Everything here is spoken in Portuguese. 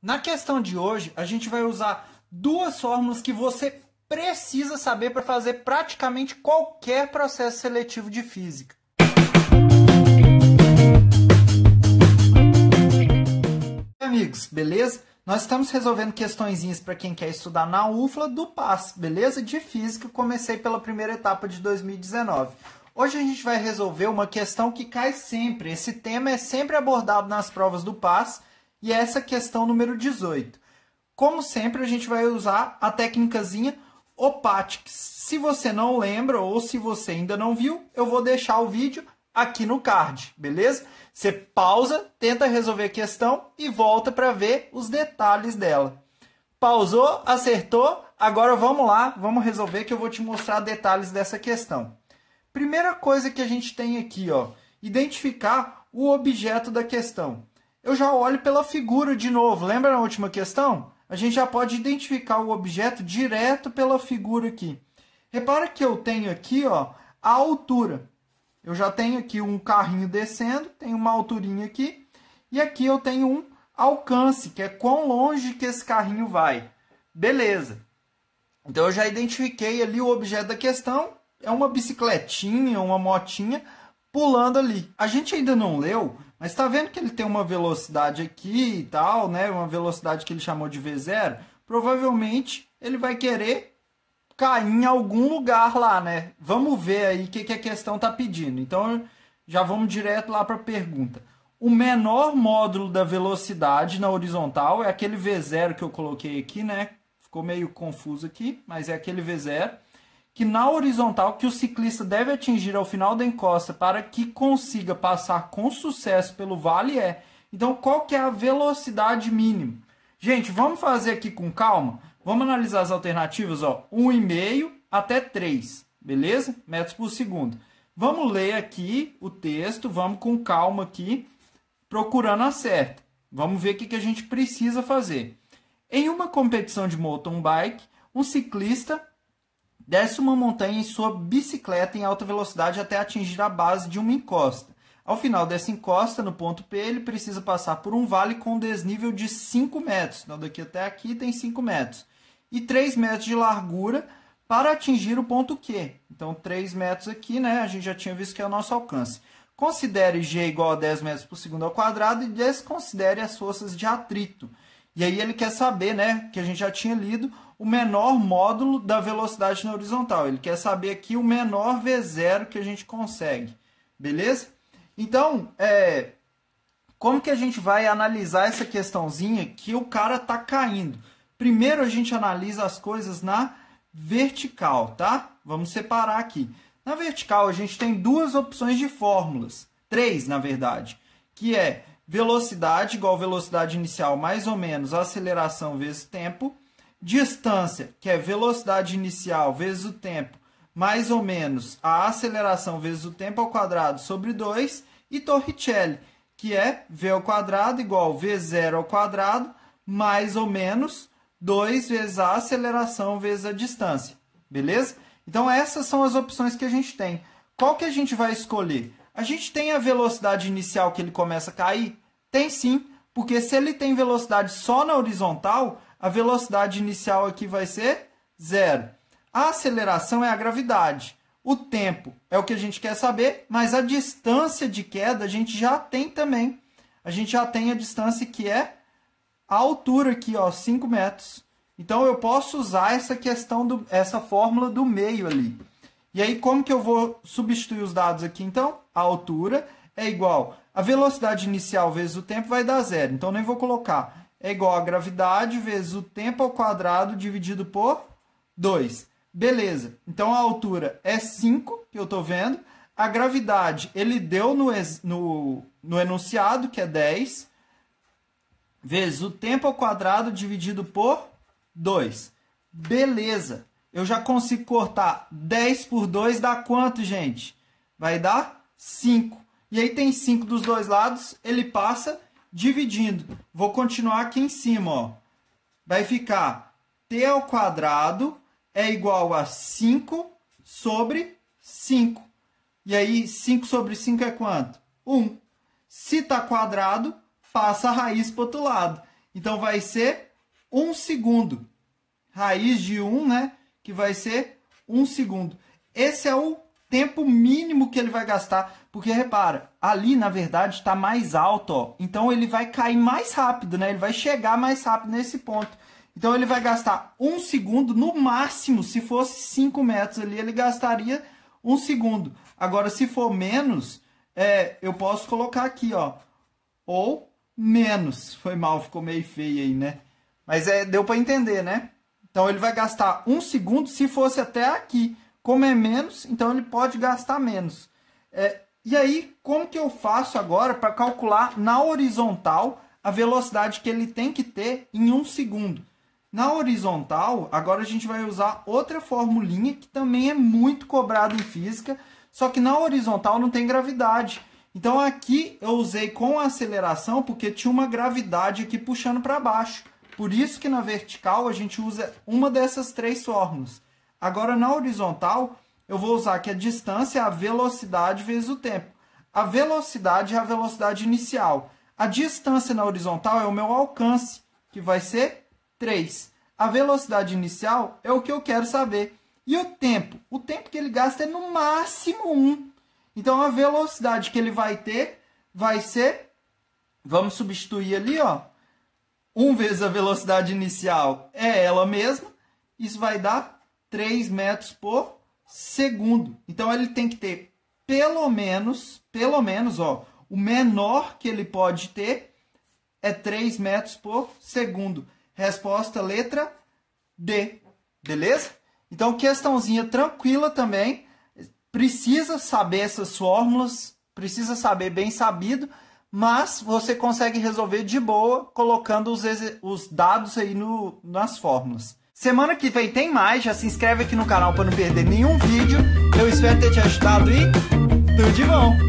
Na questão de hoje, a gente vai usar duas fórmulas que você precisa saber para fazer praticamente qualquer processo seletivo de física. Amigos, beleza? Nós estamos resolvendo questõezinhas para quem quer estudar na UFLA do PAS, beleza? De física, comecei pela primeira etapa de 2019. Hoje a gente vai resolver uma questão que cai sempre. Esse tema é sempre abordado nas provas do PAS e essa questão número 18. Como sempre, a gente vai usar a técnicazinha Opatics. Se você não lembra ou se você ainda não viu, eu vou deixar o vídeo aqui no card, beleza? Você pausa, tenta resolver a questão e volta para ver os detalhes dela. Pausou, acertou, agora vamos lá, vamos resolver que eu vou te mostrar detalhes dessa questão. Primeira coisa que a gente tem aqui, ó, identificar o objeto da questão eu já olho pela figura de novo. Lembra na última questão? A gente já pode identificar o objeto direto pela figura aqui. Repara que eu tenho aqui ó, a altura. Eu já tenho aqui um carrinho descendo, tem uma alturinha aqui. E aqui eu tenho um alcance, que é quão longe que esse carrinho vai. Beleza. Então eu já identifiquei ali o objeto da questão. É uma bicicletinha, uma motinha, pulando ali. A gente ainda não leu, mas está vendo que ele tem uma velocidade aqui e tal, né? Uma velocidade que ele chamou de V0. Provavelmente ele vai querer cair em algum lugar lá, né? Vamos ver aí o que, que a questão tá pedindo. Então já vamos direto lá para a pergunta. O menor módulo da velocidade na horizontal é aquele V0 que eu coloquei aqui, né? Ficou meio confuso aqui, mas é aquele V0 que na horizontal que o ciclista deve atingir ao final da encosta para que consiga passar com sucesso pelo vale é. Então, qual que é a velocidade mínima? Gente, vamos fazer aqui com calma. Vamos analisar as alternativas, ó, 1,5 até 3, beleza? Metros por segundo. Vamos ler aqui o texto, vamos com calma aqui, procurando a certa. Vamos ver o que, que a gente precisa fazer. Em uma competição de mountain bike, um ciclista Desce uma montanha em sua bicicleta em alta velocidade até atingir a base de uma encosta. Ao final dessa encosta, no ponto P, ele precisa passar por um vale com desnível de 5 metros. Então, daqui até aqui tem 5 metros. E 3 metros de largura para atingir o ponto Q. Então, 3 metros aqui, né? A gente já tinha visto que é o nosso alcance. Considere G igual a 10 metros por segundo ao quadrado e desconsidere as forças de atrito. E aí ele quer saber, né, que a gente já tinha lido, o menor módulo da velocidade na horizontal. Ele quer saber aqui o menor V0 que a gente consegue, beleza? Então, é, como que a gente vai analisar essa questãozinha que o cara está caindo? Primeiro a gente analisa as coisas na vertical, tá? Vamos separar aqui. Na vertical a gente tem duas opções de fórmulas, três na verdade, que é velocidade igual velocidade inicial mais ou menos aceleração vezes tempo Distância, que é velocidade inicial vezes o tempo, mais ou menos a aceleração vezes o tempo ao quadrado sobre 2. E Torricelli, que é v ao quadrado igual v0 ao quadrado mais ou menos 2 vezes a aceleração vezes a distância. Beleza? Então essas são as opções que a gente tem. Qual que a gente vai escolher? A gente tem a velocidade inicial que ele começa a cair? Tem sim, porque se ele tem velocidade só na horizontal, a velocidade inicial aqui vai ser zero. A aceleração é a gravidade. O tempo é o que a gente quer saber, mas a distância de queda a gente já tem também. A gente já tem a distância que é a altura aqui, ó, 5 metros. Então eu posso usar essa questão do essa fórmula do meio ali. E aí como que eu vou substituir os dados aqui então? A altura é igual a velocidade inicial vezes o tempo vai dar zero. Então nem vou colocar é igual a gravidade vezes o tempo ao quadrado dividido por 2. Beleza. Então a altura é 5, que eu estou vendo. A gravidade ele deu no, no, no enunciado, que é 10, vezes o tempo ao quadrado dividido por 2. Beleza. Eu já consigo cortar 10 por 2 dá quanto, gente? Vai dar 5. E aí tem 5 dos dois lados, ele passa dividindo. Vou continuar aqui em cima, ó. Vai ficar t ao quadrado é igual a 5 sobre 5. E aí, 5 sobre 5 é quanto? 1. Se está quadrado, passa a raiz para o outro lado. Então, vai ser 1 segundo. Raiz de 1, né? Que vai ser 1 segundo. Esse é o tempo mínimo que ele vai gastar. Porque repara, ali na verdade está mais alto, ó. Então ele vai cair mais rápido, né? Ele vai chegar mais rápido nesse ponto. Então ele vai gastar um segundo no máximo. Se fosse 5 metros ali, ele gastaria um segundo. Agora, se for menos, é, eu posso colocar aqui, ó. Ou menos. Foi mal, ficou meio feio aí, né? Mas é, deu para entender, né? Então ele vai gastar um segundo se fosse até aqui. Como é menos, então ele pode gastar menos. É, e aí, como que eu faço agora para calcular na horizontal a velocidade que ele tem que ter em um segundo? Na horizontal, agora a gente vai usar outra formulinha que também é muito cobrada em física, só que na horizontal não tem gravidade. Então aqui eu usei com aceleração porque tinha uma gravidade aqui puxando para baixo. Por isso que na vertical a gente usa uma dessas três fórmulas. Agora, na horizontal, eu vou usar que a distância é a velocidade vezes o tempo. A velocidade é a velocidade inicial. A distância na horizontal é o meu alcance, que vai ser 3. A velocidade inicial é o que eu quero saber. E o tempo? O tempo que ele gasta é no máximo 1. Então, a velocidade que ele vai ter vai ser... Vamos substituir ali, ó. 1 vezes a velocidade inicial é ela mesma. Isso vai dar 3 metros por segundo. Então ele tem que ter pelo menos, pelo menos, ó, o menor que ele pode ter é 3 metros por segundo. Resposta letra D. Beleza? Então questãozinha tranquila também. Precisa saber essas fórmulas, precisa saber bem sabido, mas você consegue resolver de boa colocando os, os dados aí no, nas fórmulas. Semana que vem tem mais, já se inscreve aqui no canal para não perder nenhum vídeo. Eu espero ter te ajudado e tudo de bom!